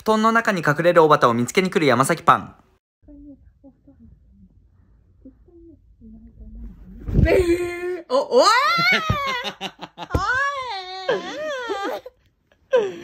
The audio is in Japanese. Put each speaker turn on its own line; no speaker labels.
布団の中に隠れるおばたを見つけに来る山崎パン。
えー、お、おいおい